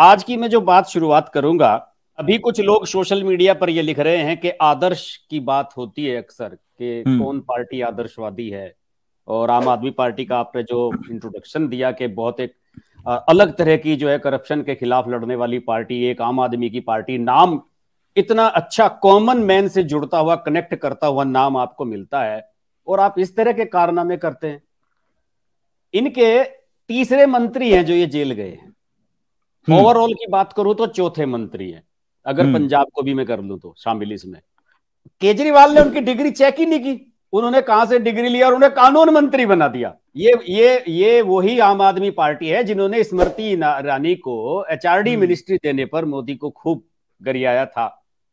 आज की मैं जो बात शुरुआत करूंगा अभी कुछ लोग सोशल मीडिया पर ये लिख रहे हैं कि आदर्श की बात होती है अक्सर कि हम्म। कौन पार्टी आदर्शवादी है और आम आदमी पार्टी का आपने जो इंट्रोडक्शन दिया कि बहुत एक अलग तरह की जो है करप्शन के खिलाफ लड़ने वाली पार्टी एक आम आदमी की पार्टी नाम इतना अच्छा कॉमन मैन से जुड़ता हुआ कनेक्ट करता हुआ नाम आपको मिलता है और आप इस तरह के कारनामे करते हैं इनके तीसरे मंत्री हैं जो ये जेल गए हैं ओवरऑल हम्म। की बात करूं तो चौथे मंत्री हैं अगर हम्म। पंजाब को भी मैं कर लूं तो शामिल इसमें केजरीवाल ने उनकी डिग्री चेक ही नहीं की उन्होंने कहा से डिग्री लिया और उन्हें कानून मंत्री बना दिया ये ये ये वही आम आदमी पार्टी है जिन्होंने स्मृति ईरानी को एचआरडी हम्म। मिनिस्ट्री देने पर मोदी को खूब गरियाया था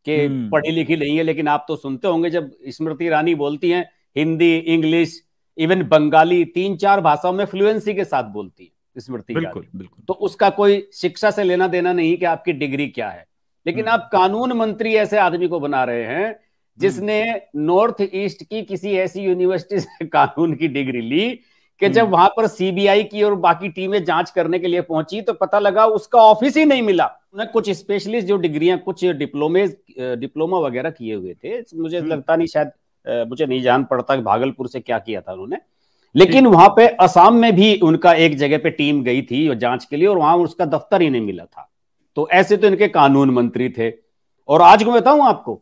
कि पढ़ी लिखी नहीं है लेकिन आप तो सुनते होंगे जब स्मृति ईरानी बोलती हैं हिंदी इंग्लिश इवन बंगाली तीन चार भाषाओं में फ्लुएंसी के साथ बोलती है स्मृति बिल्कुल बिल्कुल तो उसका कोई शिक्षा से लेना देना नहीं कि आपकी डिग्री क्या है लेकिन हम्म। आप कानून मंत्री ऐसे आदमी को बना रहे हैं जिसने हम्म। नॉर्थ ईस्ट की किसी ऐसी यूनिवर्सिटी से कानून की डिग्री ली कि जब हम्म। वहां पर सीबीआई की और बाकी टीमें जांच करने के लिए पहुंची तो पता लगा उसका ऑफिस ही नहीं मिला उन्हें कुछ स्पेशलिस्ट जो डिग्रियां कुछ डिप्लोमे डिप्लोमा वगैरह किए हुए थे मुझे लगता नहीं शायद मुझे नहीं जान पड़ता भागलपुर से क्या किया था उन्होंने लेकिन वहां पे असम में भी उनका एक जगह पे टीम गई थी जांच के लिए और वहां उसका दफ्तर ही नहीं मिला था तो ऐसे तो इनके कानून मंत्री थे और आज को बताऊं आपको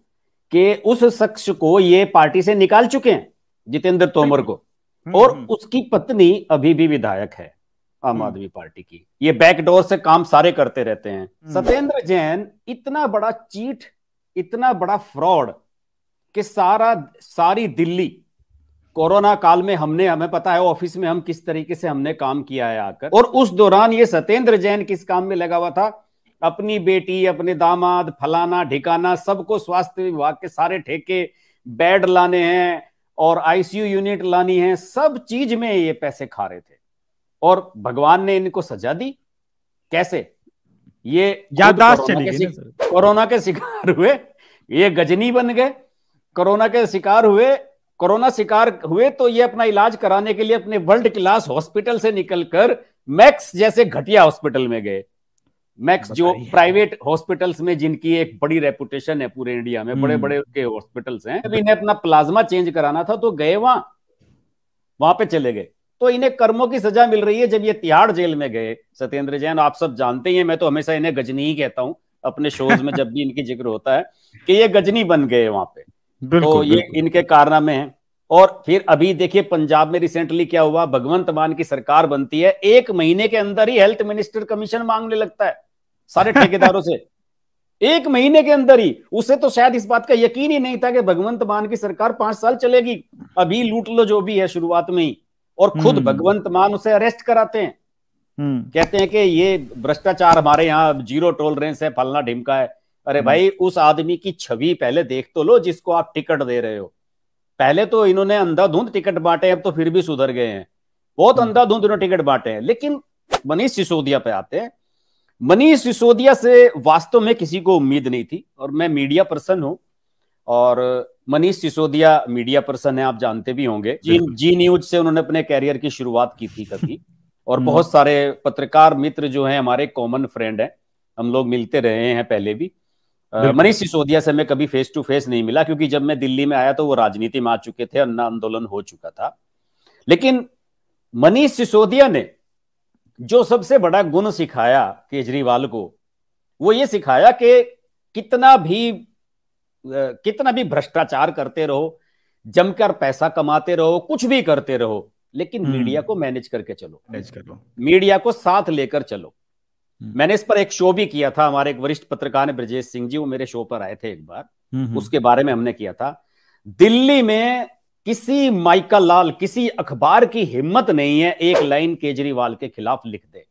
कि उस शख्स को ये पार्टी से निकाल चुके हैं जितेंद्र तोमर को हम्म, और हम्म। उसकी पत्नी अभी भी विधायक है आम हम्म। आदमी पार्टी की ये बैकडोर से काम सारे करते रहते हैं सत्येंद्र जैन इतना बड़ा चीट इतना बड़ा फ्रॉड कि सारा सारी दिल्ली कोरोना काल में हमने हमें पता है ऑफिस में हम किस तरीके से हमने काम किया है आकर और उस दौरान ये सत्येंद्र जैन किस काम में लगा हुआ था अपनी बेटी अपने दामाद फलाना ढिकाना सबको स्वास्थ्य विभाग के सारे ठेके बेड लाने हैं और आईसीयू यूनिट लानी है सब चीज में ये पैसे खा रहे थे और भगवान ने इनको सजा दी कैसे ये यादाश्त चली गई कोरोना के शिकार हुए ये गजनी बन गए कोरोना के शिकार हुए कोरोना शिकार हुए तो ये अपना इलाज कराने के लिए अपने वर्ल्ड क्लास हॉस्पिटल से निकलकर मैक्स जैसे घटिया हॉस्पिटल में गए मैक्स जो प्राइवेट हॉस्पिटल्स में जिनकी एक बड़ी रेपुटेशन है पूरे इंडिया में बड़े हम्म। बड़े उनके हॉस्पिटल्स हैं अभी इन्हें अपना प्लाज्मा चेंज कराना था तो गए वहां वहां पे चले गए तो इन्हें कर्मों की सजा मिल रही है जब ये तिहाड़ जेल में गए सत्येंद्र जैन आप सब जानते ही हैं मैं तो हमेशा इन्हें गजनी ही कहता हूं अपने शोज में जब भी इनकी जिक्र होता है कि ये गजनी बन गए वहां पे तो ये इनके कारनामे हैं और फिर अभी देखिए पंजाब में रिसेंटली क्या हुआ भगवंत मान की सरकार बनती है एक महीने के अंदर ही हेल्थ मिनिस्टर कमीशन मांगने लगता है सारे ठेकेदारों से एक महीने के अंदर ही उसे तो शायद इस बात का यकीन ही नहीं था कि भगवंत मान की सरकार पांच साल चलेगी अभी लूट लो जो भी है शुरुआत में ही और खुद हम्म। भगवंत मान उसे अरेस्ट कराते हैं हम्म। कहते हैं कि ये भ्रष्टाचार हमारे यहाँ जीरो टोलरेंस है फलना ढिमका है अरे हम्म। भाई उस आदमी की छवि पहले देख तो लो जिसको आप टिकट दे रहे हो पहले तो इन्होंने अंधाधुंध टिकट बांटे अब तो फिर भी सुधर गए हैं बहुत हम्म। अंधाधुंध इन्होंने टिकट बांटे हैं लेकिन मनीष सिसोदिया पे आते हैं मनीष सिसोदिया से वास्तव में किसी को उम्मीद नहीं थी और मैं मीडिया पर्सन हूं और मनीष सिसोदिया मीडिया पर्सन है आप जानते भी होंगे जी जी न्यूज से उन्होंने अपने कैरियर की शुरुआत की थी कभी और हम्म। बहुत सारे पत्रकार मित्र जो हैं हमारे कॉमन फ्रेंड हैं हम लोग मिलते रहे हैं पहले भी मनीष सिसोदिया से मैं कभी फेस टू फेस नहीं मिला क्योंकि जब मैं दिल्ली में आया तो वो राजनीति में आ चुके थे अन्ना आंदोलन हो चुका था लेकिन मनीष सिसोदिया ने जो सबसे बड़ा गुण सिखाया केजरीवाल को वो ये सिखाया कि कितना भी कितना भी भ्रष्टाचार करते रहो जमकर पैसा कमाते रहो कुछ भी करते रहो लेकिन हम्म। मीडिया को मैनेज करके चलो मैनेज करो मीडिया को साथ लेकर चलो हम्म। मैंने इस पर एक शो भी किया था हमारे एक वरिष्ठ पत्रकार ने ब्रजेश सिंह जी वो मेरे शो पर आए थे एक बार हम्म, हम्म। उसके बारे में हमने किया था दिल्ली में किसी माइकल लाल किसी अखबार की हिम्मत नहीं है एक लाइन केजरीवाल के खिलाफ लिख दे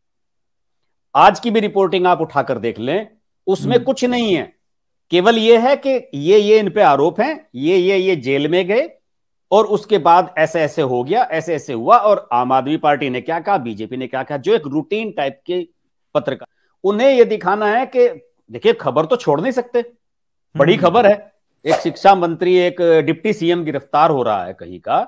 आज की भी रिपोर्टिंग आप उठाकर देख लें उसमें कुछ नहीं है केवल यह है कि ये ये इन पे आरोप हैं ये ये ये जेल में गए और उसके बाद ऐसे ऐसे हो गया ऐसे ऐसे हुआ और आम आदमी पार्टी ने क्या कहा बीजेपी ने क्या कहा जो एक रूटीन टाइप की पत्रकार उन्हें यह दिखाना है कि देखिए खबर तो छोड़ नहीं सकते बड़ी हम्म। खबर है एक शिक्षा मंत्री एक डिप्टी सीएम गिरफ्तार हो रहा है कहीं का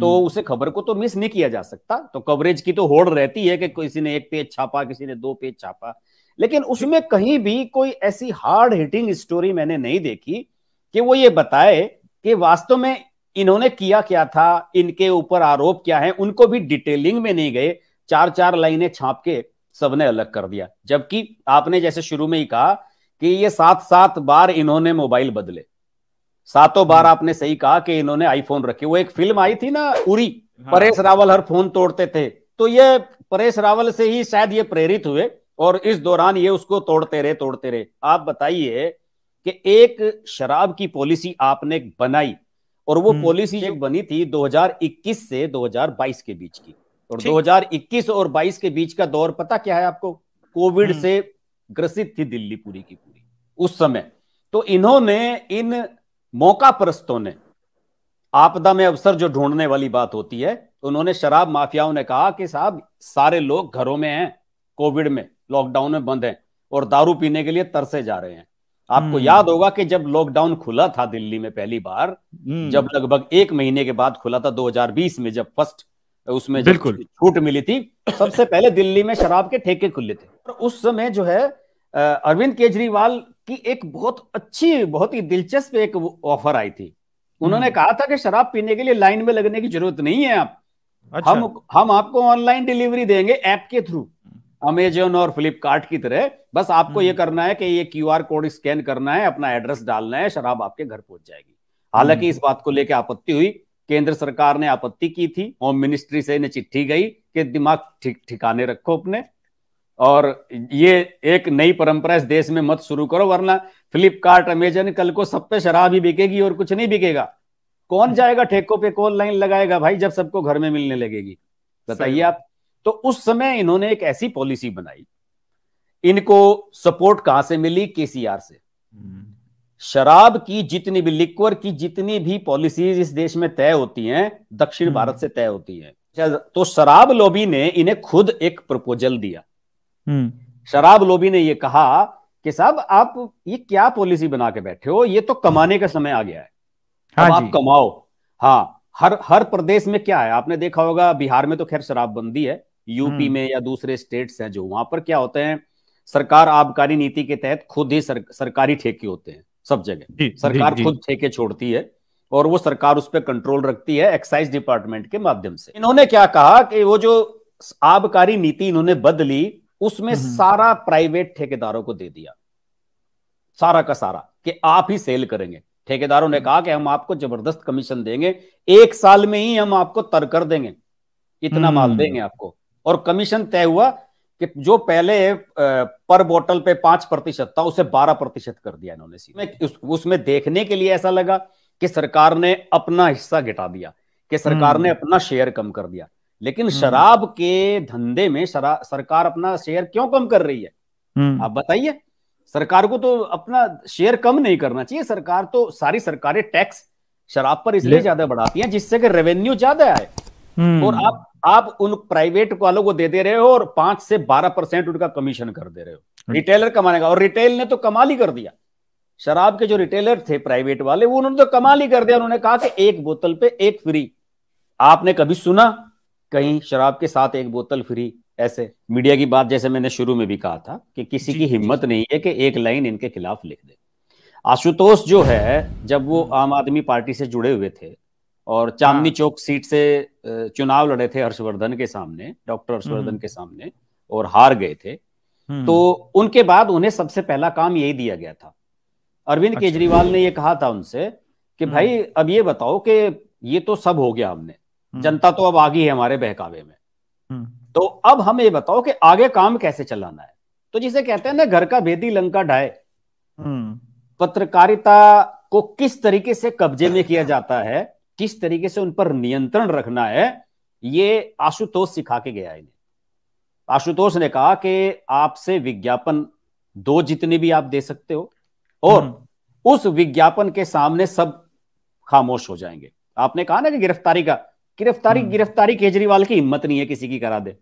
तो हम्म। उसे खबर को तो मिस नहीं किया जा सकता तो कवरेज की तो होड़ रहती है कि किसी ने एक पेज छापा किसी ने दो पेज छापा लेकिन उसमें कहीं भी कोई ऐसी हार्ड हिटिंग स्टोरी मैंने नहीं देखी कि वो ये बताए कि वास्तव में इन्होंने किया क्या था इनके ऊपर आरोप क्या है उनको भी डिटेलिंग में नहीं गए चार चार लाइनें छाप के सबने अलग कर दिया जबकि आपने जैसे शुरू में ही कहा कि ये सात सात बार इन्होंने मोबाइल बदले सातों बार आपने सही कहा कि इन्होंने आईफोन रखे वो एक फिल्म आई थी ना उरी हाँ। परेश रावल हर फोन तोड़ते थे तो ये परेश रावल से ही शायद ये प्रेरित हुए और इस दौरान ये उसको तोड़ते रहे तोड़ते रहे आप बताइए कि एक शराब की पॉलिसी आपने बनाई और वो हम्म। पॉलिसी जो बनी थी 2021 से 2022 के बीच की और 2021 और 22 के बीच का दौर पता क्या है आपको कोविड हम्म। से ग्रसित थी दिल्ली पूरी की पूरी उस समय तो इन्होंने इन मौका परस्तों ने आपदा में अवसर जो ढूंढने वाली बात होती है तो उन्होंने शराब माफियाओं ने कहा कि साहब सारे लोग घरों में हैं कोविड में लॉकडाउन में बंद हैं और दारू पीने के लिए तरसे जा रहे हैं आपको हम्म। याद होगा कि जब लॉकडाउन खुला था दिल्ली में पहली बार हम्म। जब लगभग एक महीने के बाद खुला था 2020 में जब फर्स्ट उसमें बिल्कुल छूट मिली थी सबसे पहले दिल्ली में शराब के ठेके खुले थे और उस समय जो है अरविंद केजरीवाल की एक बहुत अच्छी बहुत ही दिलचस्प एक ऑफर आई थी उन्होंने हम्म। कहा था कि शराब पीने के लिए लाइन में लगने की जरूरत नहीं है आप अच्छा। हम हम आपको ऑनलाइन डिलीवरी देंगे ऐप के थ्रू अमेजोन और फ्लिपकार्ट की तरह बस आपको ये हम्म। करना है कि ये क्यूआर कोड स्कैन करना है अपना एड्रेस डालना है शराब आपके घर पहुंच जाएगी हालांकि हम्म। इस बात को लेकर आपत्ति हुई केंद्र सरकार ने आपत्ति की थी होम मिनिस्ट्री से इन्हें चिट्ठी गई कि दिमाग ठीक ठिकाने रखो अपने और ये एक नई परंपरा इस देश में मत शुरू करो वरना फ्लिपकार्ट अमेजन कल को सब पे शराब ही बिकेगी और कुछ नहीं बिकेगा कौन हम्म। जाएगा ठेकों पे कौन लाइन लगाएगा भाई जब सबको घर में मिलने लगेगी बताइए आप तो उस समय इन्होंने एक ऐसी पॉलिसी बनाई इनको सपोर्ट कहां से मिली केसीआर से हम्म। शराब की जितनी भी लिक्वर की जितनी भी पॉलिसीज इस देश में तय होती हैं दक्षिण हम्म। भारत से तय होती है अच्छा, तो शराब लोबी ने इन्हें खुद एक प्रपोजल दिया हम्म। शराब लोबी ने यह कहा कि साहब आप ये क्या पॉलिसी बना के बैठे हो ये तो कमाने का समय आ गया है हाँ आप कमाओ हाँ हर हर प्रदेश में क्या है आपने देखा होगा बिहार में तो खैर शराबबंदी है यूपी हम्म। में या दूसरे स्टेट्स हैं जो वहां पर क्या होते हैं सरकार आबकारी नीति के तहत खुद ही सर, सरकारी ठेके होते हैं सब जगह सरकार खुद ठेके छोड़ती है और वो सरकार उस पर कंट्रोल रखती है एक्साइज डिपार्टमेंट के माध्यम से इन्होंने क्या कहा कि वो जो आबकारी नीति इन्होंने बदली उसमें हम्म, हम्म। सारा प्राइवेट ठेकेदारों को दे दिया सारा का सारा कि आप ही सेल करेंगे ठेकेदारों ने हम्म। कहा कि हम आपको जबरदस्त कमीशन देंगे एक साल में ही हम आपको तर कर देंगे इतना माल देंगे आपको और कमीशन तय हुआ कि जो पहले पर बोतल पे पांच प्रतिशत था उसे बारह प्रतिशत कर दिया इन्होंने में उस, उसमें देखने के लिए ऐसा लगा कि सरकार ने अपना हिस्सा घटा दिया कि सरकार ने हम्म। अपना शेयर कम कर दिया लेकिन हम्म। शराब के धंधे में शरा, सरकार अपना शेयर क्यों कम कर रही है हम्म। आप बताइए सरकार को तो अपना शेयर कम नहीं करना चाहिए सरकार तो सारी सरकारें टैक्स शराब पर इसलिए ज्यादा बढ़ाती हैं जिससे कि रेवेन्यू ज्यादा आए और आप आप उन प्राइवेट वालों को दे दे रहे हो और पांच से बारह परसेंट उनका कमीशन कर दे रहे हो हम्म। रिटेलर कमाएगा और रिटेल ने तो कमाल ही कर दिया शराब के जो रिटेलर थे प्राइवेट वाले वो उन्होंने तो कमाल ही कर दिया उन्होंने कहा कि एक बोतल पे एक फ्री आपने कभी सुना कहीं शराब के साथ एक बोतल फ्री ऐसे मीडिया की बात जैसे मैंने शुरू में भी कहा था कि किसी की हिम्मत नहीं है कि एक लाइन इनके खिलाफ लिख दे आशुतोष जो है जब वो हम्म। आम आदमी पार्टी से जुड़े हुए थे और चांदनी हाँ। चौक सीट से चुनाव लड़े थे हर्षवर्धन के सामने डॉक्टर हर्षवर्धन हम्म। के सामने और हार गए थे हम्म। तो उनके बाद उन्हें सबसे पहला काम यही दिया गया था अरविंद अच्छा। केजरीवाल ने ये कहा था उनसे कि भाई हम्म। अब ये बताओ कि ये तो सब हो गया हमने जनता तो अब आ गई है हमारे बहकावे में तो अब हम ये बताओ कि आगे काम कैसे चलाना है तो जिसे कहते हैं ना घर का भेदी लंका ढाए पत्रकारिता को किस तरीके से कब्जे में किया जाता है किस तरीके से उन पर नियंत्रण रखना है ये आशुतोष सिखा के गया इन्हें आशुतोष ने कहा कि आपसे विज्ञापन दो जितने भी आप दे सकते हो और हम्म। उस विज्ञापन के सामने सब खामोश हो जाएंगे आपने कहा ना कि गिरफ्तारी का गिरफ्तारी हम्म। गिरफ्तारी केजरीवाल की हिम्मत नहीं है किसी की करा दे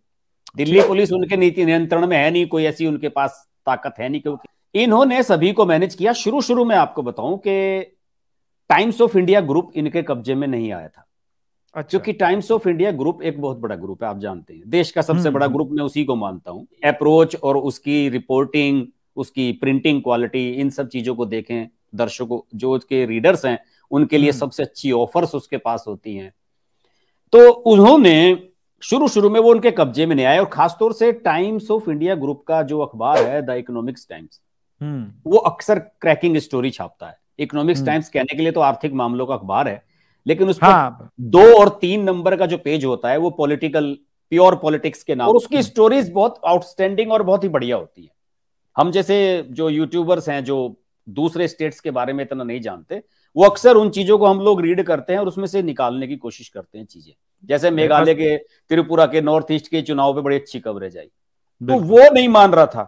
दिल्ली पुलिस उनके नीति नियंत्रण में है नहीं कोई ऐसी उनके पास ताकत है नहीं क्योंकि इन्होंने सभी को मैनेज किया शुरू शुरू में आपको बताऊं कि टाइम्स ऑफ इंडिया ग्रुप इनके कब्जे में नहीं आया था अच्छा। क्योंकि टाइम्स ऑफ इंडिया ग्रुप एक बहुत बड़ा ग्रुप है आप जानते हैं देश का सबसे हम्म, बड़ा हम्म। ग्रुप मैं उसी को मानता हूं अप्रोच और उसकी रिपोर्टिंग उसकी प्रिंटिंग क्वालिटी इन सब चीजों को देखें दर्शकों जो उसके रीडर्स हैं उनके लिए हम्म। सबसे अच्छी ऑफर्स उसके पास होती हैं तो उन्होंने शुरू शुरू में वो उनके कब्जे में नहीं आए और खासतौर से टाइम्स ऑफ इंडिया ग्रुप का जो अखबार है द इकोनॉमिक्स टाइम्स वो अक्सर क्रैकिंग स्टोरी छापता है इकोनॉमिक्स हम्म। टाइम्स कहने के लिए तो आर्थिक मामलों का अखबार है लेकिन उस हाँ। दो और तीन नंबर का जो पेज होता है वो पॉलिटिकल प्योर पॉलिटिक्स के नाम और उसकी स्टोरीज बहुत आउटस्टैंडिंग और बहुत ही बढ़िया होती है हम जैसे जो यूट्यूबर्स हैं जो दूसरे स्टेट्स के बारे में इतना नहीं जानते वो अक्सर उन चीजों को हम लोग रीड करते हैं और उसमें से निकालने की कोशिश करते हैं चीजें जैसे मेघालय के त्रिपुरा के नॉर्थ ईस्ट के चुनाव पे बड़ी अच्छी कवरेज आई तो वो नहीं मान रहा था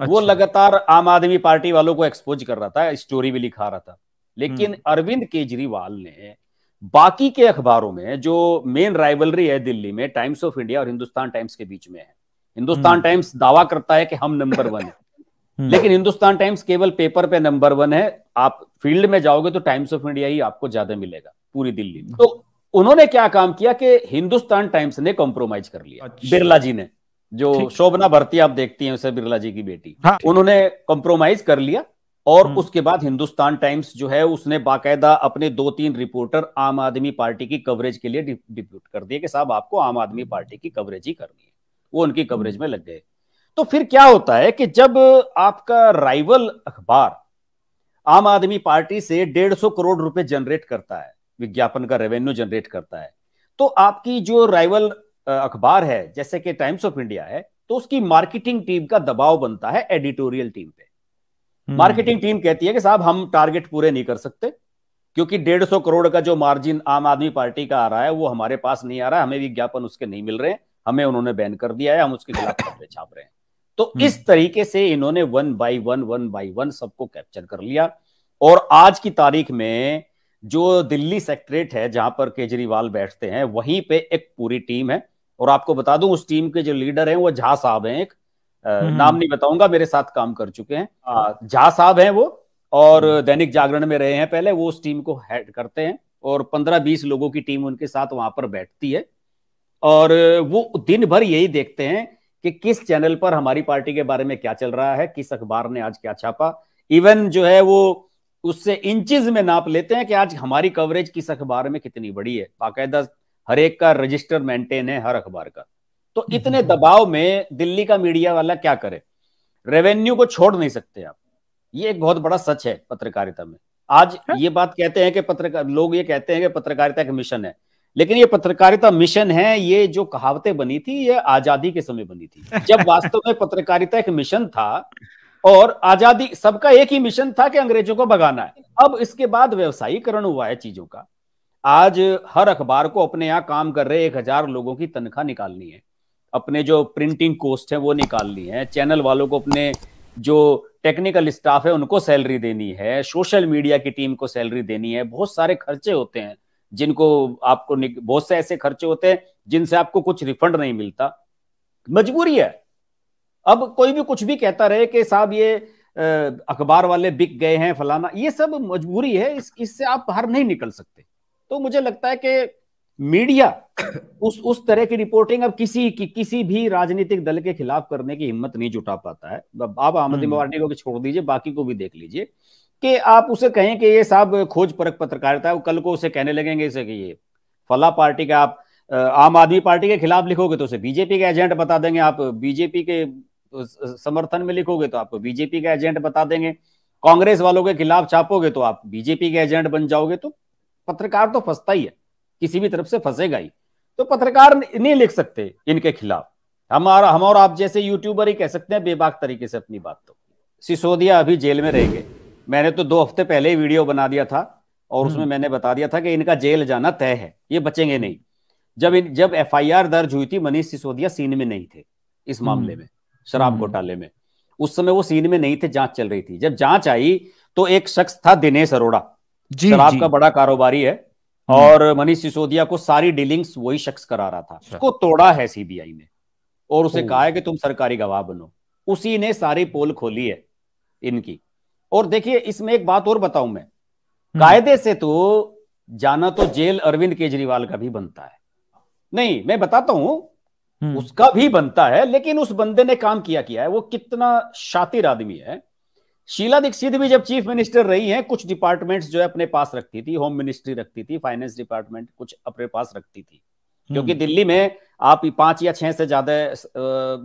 अच्छा। वो लगातार आम आदमी पार्टी वालों को एक्सपोज कर रहा था स्टोरी भी लिखा रहा था लेकिन हम्म। अरविंद केजरीवाल ने बाकी के अखबारों में जो मेन राइवलरी है दिल्ली में टाइम्स ऑफ इंडिया और हिंदुस्तान टाइम्स के बीच में है हिंदुस्तान टाइम्स हम्म। दावा करता है कि हम नंबर वन है लेकिन हिंदुस्तान टाइम्स केवल पेपर पे नंबर वन है आप फील्ड में जाओगे तो टाइम्स ऑफ इंडिया ही आपको ज्यादा मिलेगा पूरी दिल्ली में हम्म। तो उन्होंने क्या काम किया कि हिंदुस्तान टाइम्स ने कॉम्प्रोमाइज कर लिया अच्छा। बिरला जी ने जो शोभना भरती आप देखती हैं उसे बिरला जी की बेटी हाँ, उन्होंने कॉम्प्रोमाइज कर लिया और हम्म। उसके बाद हिंदुस्तान टाइम्स जो है उसने बाकायदा अपने दो तीन रिपोर्टर आम आदमी पार्टी की कवरेज के लिए डिप्यूट कर दिए कि साहब आपको आम आदमी पार्टी की कवरेज ही करनी है वो उनकी कवरेज हम्म। में लग गए तो फिर क्या होता है कि जब आपका राइवल अखबार आम आदमी पार्टी से डेढ़ सौ करोड़ रुपए जनरेट करता है विज्ञापन का रेवेन्यू जनरेट करता है तो आपकी जो राइवल अखबार है जैसे कि टाइम्स ऑफ इंडिया है तो उसकी मार्केटिंग टीम का दबाव बनता है एडिटोरियल टीम पे मार्केटिंग टीम कहती है कि साहब हम टारगेट पूरे नहीं कर सकते क्योंकि डेढ़ सौ करोड़ का जो मार्जिन आम आदमी पार्टी का आ रहा है वो हमारे पास नहीं आ रहा है हमें विज्ञापन उसके नहीं मिल रहे हैं हमें उन्होंने बैन कर दिया है हम उसके खिलाफ खबरें छाप रहे हैं तो हम्म। इस तरीके से इन्होंने one by one one by one सबको कैप्चर कर लिया और आज की तारीख में जो दिल्ली सेक्रेट है जहां पर केजरीवाल बैठते हैं वहीं पे एक पूरी टीम है और आपको बता दूं उस टीम के जो लीडर हैं वो झा साहब हैं एक हम्म, हम्म। नाम नहीं बताऊंगा मेरे साथ काम कर चुके हैं हाँ। झा साहब हैं वो और हम्म। दैनिक जागरण में रहे हैं पहले वो उस टीम को हेड करते हैं और पंद्रह बीस लोगों की टीम उनके साथ वहां पर बैठती है और वो दिन भर यही देखते हैं कि किस चैनल पर हमारी पार्टी के बारे में क्या चल रहा है किस अखबार ने आज क्या छापा इवन जो है वो उससे इंचज में नाप लेते हैं कि आज हमारी कवरेज किस अखबार में कितनी बड़ी है बाकायदा हर एक का रजिस्टर मेंटेन है हर अखबार का तो हम्म, इतने हम्म, हम्म। दबाव में दिल्ली का मीडिया वाला क्या करे रेवेन्यू को छोड़ नहीं सकते आप ये एक बहुत बड़ा सच है पत्रकारिता में आज है? हाँ। ये बात कहते हैं कि पत्रकार लोग ये कहते हैं कि पत्रकारिता एक मिशन है लेकिन ये पत्रकारिता मिशन है ये जो कहावतें बनी थी ये आजादी के समय बनी थी जब वास्तव में पत्रकारिता एक मिशन था और आजादी सबका एक ही मिशन था कि अंग्रेजों को भगाना है अब इसके बाद व्यवसायीकरण हुआ है चीजों का आज हर अखबार को अपने यहाँ काम कर रहे एक हजार लोगों की तनख्वाह निकालनी है अपने जो प्रिंटिंग कोस्ट है वो निकालनी है चैनल वालों को अपने जो टेक्निकल स्टाफ है उनको सैलरी देनी है सोशल मीडिया की टीम को सैलरी देनी है बहुत सारे खर्चे होते हैं जिनको आपको बहुत से ऐसे खर्चे होते हैं जिनसे आपको कुछ रिफंड नहीं मिलता मजबूरी है अब कोई भी कुछ भी कहता रहे कि साहब ये अखबार वाले बिक गए हैं फलाना ये सब मजबूरी है इस इससे आप बाहर नहीं निकल सकते तो मुझे लगता है कि मीडिया उस उस तरह की रिपोर्टिंग अब किसी की किसी भी राजनीतिक दल के खिलाफ करने की हिम्मत नहीं जुटा पाता है आप अहमद हम्म। पार्टी को भी छोड़ दीजिए बाकी को भी देख लीजिए कि आप उसे कहें कि ये साहब खोज परक पत्रकारिता है कल को उसे कहने लगेंगे इसे कि ये फला पार्टी का आप आम आदमी पार्टी के खिलाफ लिखोगे तो उसे बीजेपी का एजेंट बता देंगे आप बीजेपी के समर्थन में लिखोगे तो आपको बीजेपी का एजेंट बता देंगे कांग्रेस वालों के खिलाफ छापोगे तो आप बीजेपी के एजेंट बन जाओगे तो पत्रकार तो फंसता ही है किसी भी तरफ से फंसेगा ही तो पत्रकार नहीं लिख सकते इनके खिलाफ हमारा हम और आप जैसे यूट्यूबर ही कह सकते हैं बेबाक तरीके से अपनी बात तो सिसोदिया अभी जेल में रहेंगे मैंने तो दो हफ्ते पहले ही वीडियो बना दिया था और हम्म। उसमें मैंने बता दिया था कि इनका जेल जाना तय है ये बचेंगे नहीं जब इन, जब एफ दर्ज हुई थी मनीष सिसोदिया सीन में नहीं थे इस हम्म। मामले में शराब हम्म। घोटाले में उस समय वो सीन में नहीं थे जांच चल रही थी जब जांच आई तो एक शख्स था दिनेश अरोड़ा जी, शराब जी. का बड़ा कारोबारी है और मनीष सिसोदिया को सारी डीलिंग्स वही शख्स करा रहा था अच्छा। उसको तोड़ा है सीबीआई ने और उसे कहा है कि तुम सरकारी गवाह बनो उसी ने सारी पोल खोली है इनकी और देखिए इसमें एक बात और बताऊं मैं हम्म। कायदे से तो जाना तो जेल अरविंद केजरीवाल का भी बनता है नहीं मैं बताता हूं हम्म। उसका भी बनता है लेकिन उस बंदे ने काम किया किया है वो कितना शातिर आदमी है शीला दीक्षित भी जब चीफ मिनिस्टर रही हैं कुछ डिपार्टमेंट्स जो है अपने पास रखती थी होम मिनिस्ट्री रखती थी फाइनेंस डिपार्टमेंट कुछ अपने पास रखती थी हम्म। क्योंकि दिल्ली में आप पांच या छह से ज्यादा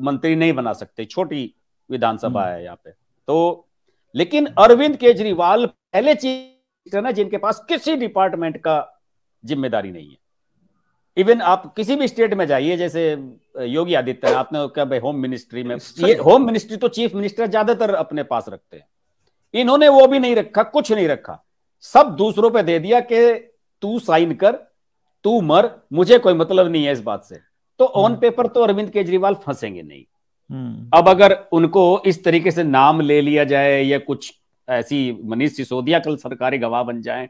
मंत्री नहीं बना सकते छोटी विधानसभा हम्म। है यहाँ पे तो लेकिन अरविंद केजरीवाल पहले चीफ ना जिनके पास किसी डिपार्टमेंट का जिम्मेदारी नहीं है इवन आप किसी भी स्टेट में जाइए जैसे योगी आदित्यनाथ ने कहा होम मिनिस्ट्री में ये होम मिनिस्ट्री तो चीफ मिनिस्टर ज्यादातर अपने पास रखते हैं इन्होंने वो भी नहीं रखा कुछ नहीं रखा सब दूसरों पे दे दिया कि तू साइन कर तू मर मुझे कोई मतलब नहीं है इस बात से तो ऑन हम्म। पेपर तो अरविंद केजरीवाल फंसेंगे नहीं हम्म। अब अगर उनको इस तरीके से नाम ले लिया जाए या कुछ ऐसी मनीष सिसोदिया कल सरकारी गवाह बन जाए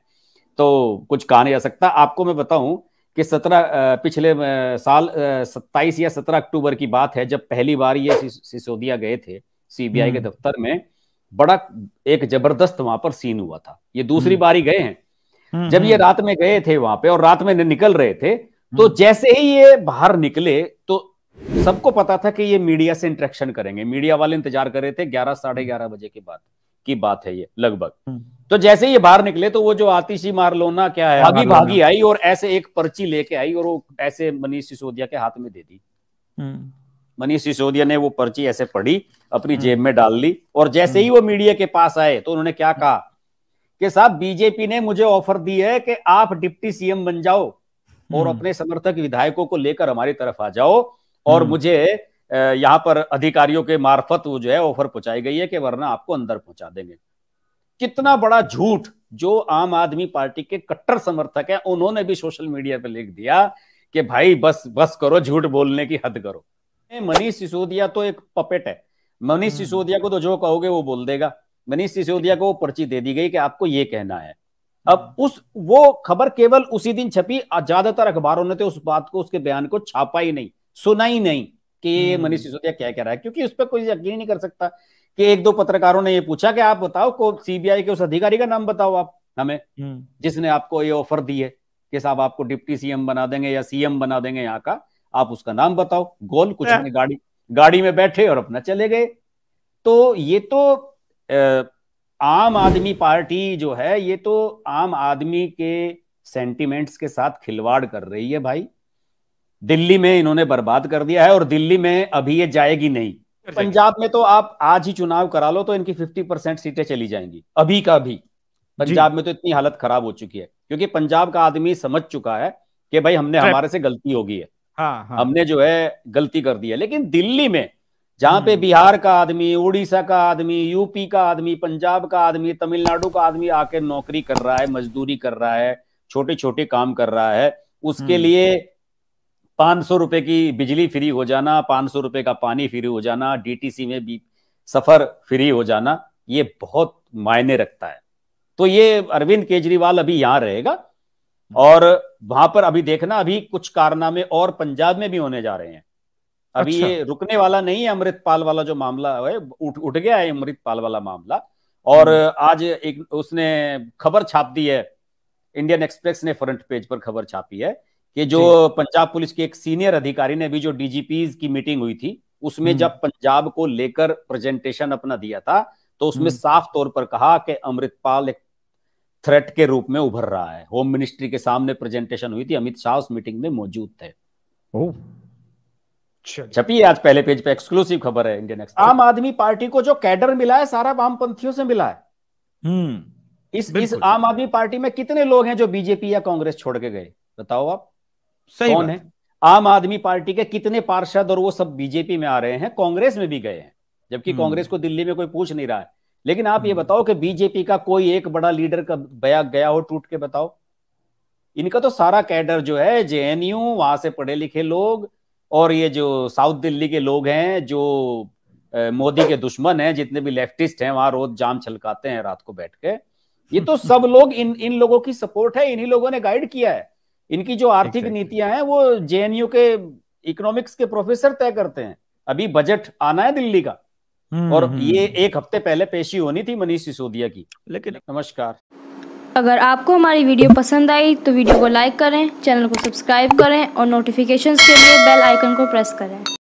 तो कुछ कहा नहीं जा सकता आपको मैं बताऊं कि सत्रह पिछले साल सत्ताईस या सत्रह अक्टूबर की बात है जब पहली बार ये सिसोदिया गए थे सीबीआई के हम्म। दफ्तर में बड़ा एक जबरदस्त वहां पर सीन हुआ था ये दूसरी हम्म। बार ही गए हैं हम्म, जब ये हम्म। रात में गए थे वहां पे और रात में निकल रहे थे तो जैसे ही ये बाहर निकले तो सबको पता था कि ये मीडिया से इंटरेक्शन करेंगे मीडिया वाले इंतजार कर रहे थे ग्यारह साढ़े ग्यारह बजे के बाद की बात है ये लगभग तो जैसे ही ये बाहर निकले तो वो जो आतिशी मार लो ना क्या है भागी भागी आई और ऐसे एक पर्ची लेके आई और वो ऐसे मनीष सिसोदिया के हाथ में दे दी मनीष सिसोदिया ने वो पर्ची ऐसे पढ़ी अपनी जेब में डाल ली और जैसे ही वो मीडिया के पास आए तो उन्होंने क्या कहा कि साहब बीजेपी ने मुझे ऑफर दी है कि आप डिप्टी सीएम बन जाओ और हम्म। अपने समर्थक विधायकों को लेकर हमारी तरफ आ जाओ और हम्म। मुझे यहां पर अधिकारियों के मार्फत वो जो है ऑफर पहुंचाई गई है कि वरना आपको अंदर पहुंचा देंगे कितना बड़ा झूठ जो आम आदमी पार्टी के कट्टर समर्थक है उन्होंने भी सोशल मीडिया पर लिख दिया कि भाई बस बस करो झूठ बोलने की हद करो मनीष सिसोदिया तो एक पपेट है मनीष हम्म। सिसोदिया को तो जो कहोगे वो बोल देगा मनीष सिसोदिया को वो पर्ची दे दी गई कि आपको ये कहना है अब हम्म। उस वो खबर केवल उसी दिन छपी ज्यादातर अखबारों ने तो उस बात को उसके बयान को छापा ही नहीं सुना ही नहीं कि हम्म। मनीष सिसोदिया क्या कह रहा है क्योंकि उस पर कोई यकीन नहीं कर सकता कि एक दो पत्रकारों ने ये पूछा कि आप बताओ को सीबीआई के उस अधिकारी का नाम बताओ आप हमें जिसने आपको ये ऑफर दी है कि साहब आपको डिप्टी सीएम बना देंगे या सीएम बना देंगे यहाँ का आप उसका नाम बताओ गोल कुछ हाँ। अपनी गाड़ी गाड़ी में बैठे और अपना चले गए तो ये तो आम आदमी पार्टी जो है ये तो आम आदमी के सेंटिमेंट्स के साथ खिलवाड़ कर रही है भाई दिल्ली में इन्होंने बर्बाद कर दिया है और दिल्ली में अभी ये जाएगी नहीं पंजाब में तो आप आज ही चुनाव करा लो तो इनकी 50 परसेंट सीटें चली जाएंगी अभी का भी पंजाब में तो इतनी हालत खराब हो चुकी है क्योंकि पंजाब का आदमी समझ चुका है कि भाई हमने हमारे से गलती होगी है हाँ, हाँ, हमने जो है गलती कर दी है लेकिन दिल्ली में जहां पे हम्म। बिहार का आदमी उड़ीसा का आदमी यूपी का आदमी पंजाब का आदमी तमिलनाडु का आदमी आके नौकरी कर रहा है मजदूरी कर रहा है छोटे छोटे काम कर रहा है उसके हम्म। लिए पांच सौ रुपए की बिजली फ्री हो जाना पांच सौ रुपए का पानी फ्री हो जाना डीटीसी में भी सफर फ्री हो जाना ये बहुत मायने रखता है तो ये अरविंद केजरीवाल अभी यहां रहेगा और वहां पर अभी देखना अभी कुछ कारनामे और पंजाब में भी होने जा रहे हैं अभी अच्छा। ये रुकने वाला नहीं है अमृतपाल वाला जो मामला है उठ उठ गया है अमृतपाल वाला मामला और हम्म। आज एक उसने खबर छाप दी है इंडियन एक्सप्रेस ने फ्रंट पेज पर खबर छापी है कि जो पंजाब पुलिस के एक सीनियर अधिकारी ने भी जो डीजीपी की मीटिंग हुई थी उसमें हम्म। जब पंजाब को लेकर प्रेजेंटेशन अपना दिया था तो उसमें हम्म। साफ तौर पर कहा कि अमृतपाल एक थ्रेट के रूप में उभर रहा है होम मिनिस्ट्री के सामने प्रेजेंटेशन हुई थी अमित शाह उस मीटिंग में मौजूद थे छपी है आज पहले पेज पे एक्सक्लूसिव खबर है इंडियन एक्सप्रेस आम आदमी पार्टी को जो कैडर मिला है सारा वामपंथियों से मिला है हम्म इस इस आम आदमी पार्टी में कितने लोग हैं जो बीजेपी या कांग्रेस छोड़ के गए बताओ आप सही कौन है आम आदमी पार्टी के कितने पार्षद और वो सब बीजेपी में आ रहे हैं कांग्रेस में भी गए हैं जबकि हम्म। कांग्रेस को दिल्ली में कोई पूछ नहीं रहा है लेकिन आप ये हम्म। बताओ कि बीजेपी का कोई एक बड़ा लीडर का बया गया हो टूट के बताओ इनका तो सारा कैडर जो है जेएनयू वहां से पढ़े लिखे लोग और ये जो साउथ दिल्ली के लोग हैं जो मोदी के दुश्मन हैं जितने भी लेफ्टिस्ट हैं वहां रोज जाम छलकाते हैं रात को बैठ के ये तो सब लोग इन इन लोगों की सपोर्ट है इन्हीं लोगों ने गाइड किया है इनकी जो आर्थिक नीतियां हैं वो जेएनयू के इकोनॉमिक्स के प्रोफेसर तय करते हैं अभी बजट आना है दिल्ली का हम्म, और हम्म, ये हम्म। एक हफ्ते पहले पेशी होनी थी मनीष सिसोदिया की लेकिन नमस्कार अगर आपको हमारी वीडियो पसंद आई तो वीडियो को लाइक करें चैनल को सब्सक्राइब करें और नोटिफिकेशन के लिए बेल आइकन को प्रेस करें